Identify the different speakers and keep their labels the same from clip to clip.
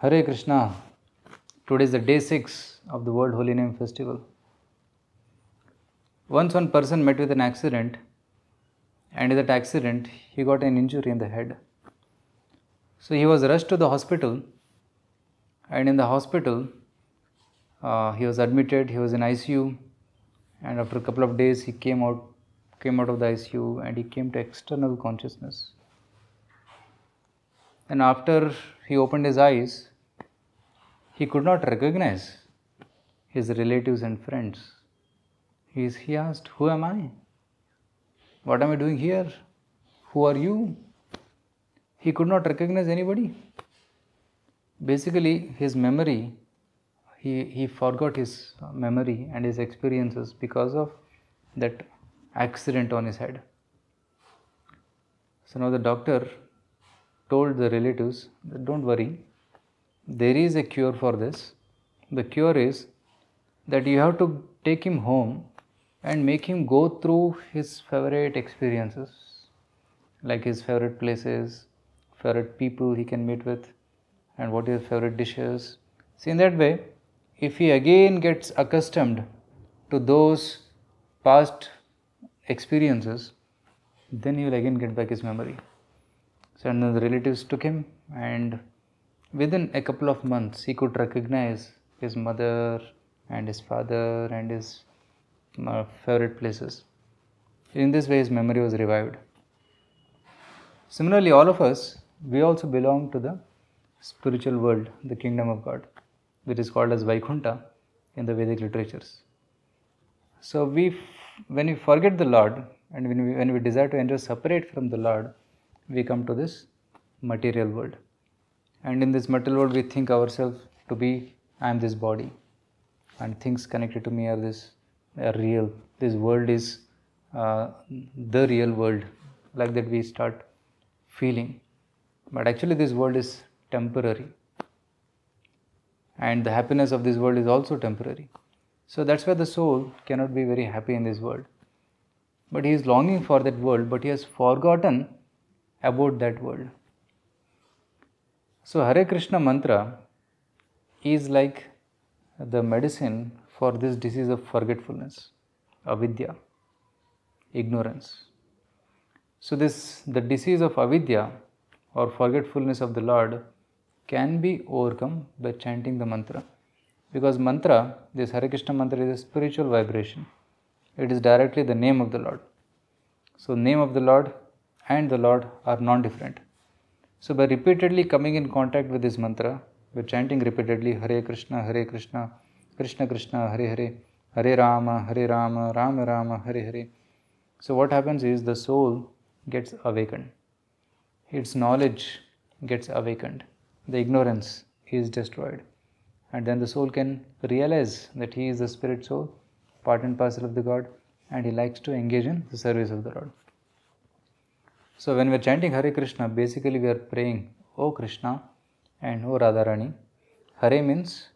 Speaker 1: Hare Krishna, today is the day 6 of the World Holy Name Festival. Once one person met with an accident, and in that accident, he got an injury in the head. So he was rushed to the hospital, and in the hospital, uh, he was admitted, he was in ICU, and after a couple of days, he came out came out of the ICU and he came to external consciousness. And after he opened his eyes, he could not recognize his relatives and friends. He, he asked, Who am I? What am I doing here? Who are you? He could not recognize anybody. Basically, his memory, he, he forgot his memory and his experiences because of that accident on his head. So now the doctor told the relatives don't worry, there is a cure for this. The cure is that you have to take him home and make him go through his favorite experiences, like his favorite places, favorite people he can meet with, and what his favorite dishes. See, in that way, if he again gets accustomed to those past experiences, then he will again get back his memory. So, and then the relatives took him and within a couple of months he could recognize his mother and his father and his uh, favorite places. In this way, his memory was revived. Similarly, all of us, we also belong to the spiritual world, the kingdom of God, which is called as Vaikunta in the Vedic literatures. So, we, when we forget the Lord and when we, when we desire to enter separate from the Lord, we come to this material world and in this material world we think ourselves to be I am this body and things connected to me are this are real this world is uh, the real world like that we start feeling but actually this world is temporary and the happiness of this world is also temporary so that's why the soul cannot be very happy in this world but he is longing for that world but he has forgotten about that world so, Hare Krishna mantra is like the medicine for this disease of forgetfulness, avidya, ignorance. So, this the disease of avidya or forgetfulness of the Lord can be overcome by chanting the mantra because mantra, this Hare Krishna mantra, is a spiritual vibration. It is directly the name of the Lord. So, name of the Lord and the Lord are non different. So, by repeatedly coming in contact with this mantra, by chanting repeatedly Hare Krishna, Hare Krishna, Krishna Krishna, Hare Hare, Hare Rama, Hare Rama, Rama Rama, Hare Hare. So, what happens is the soul gets awakened, its knowledge gets awakened, the ignorance is destroyed, and then the soul can realize that he is the spirit soul, part and parcel of the God, and he likes to engage in the service of the Lord. So when we are chanting Hare Krishna, basically we are praying, O Krishna and O Radharani. Hare means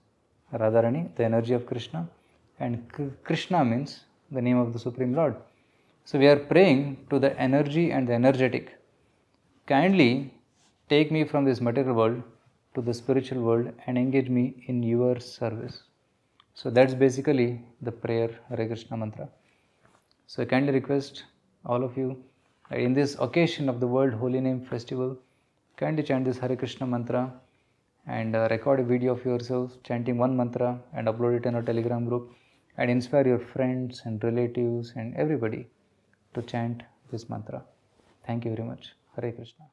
Speaker 1: Radharani, the energy of Krishna, and Krishna means the name of the Supreme Lord. So we are praying to the energy and the energetic. Kindly take me from this material world to the spiritual world and engage me in your service. So that's basically the prayer Hare Krishna mantra. So I kindly request all of you in this occasion of the World Holy Name Festival, kindly chant this Hare Krishna mantra and uh, record a video of yourselves chanting one mantra and upload it in our Telegram group and inspire your friends and relatives and everybody to chant this mantra. Thank you very much. Hare Krishna.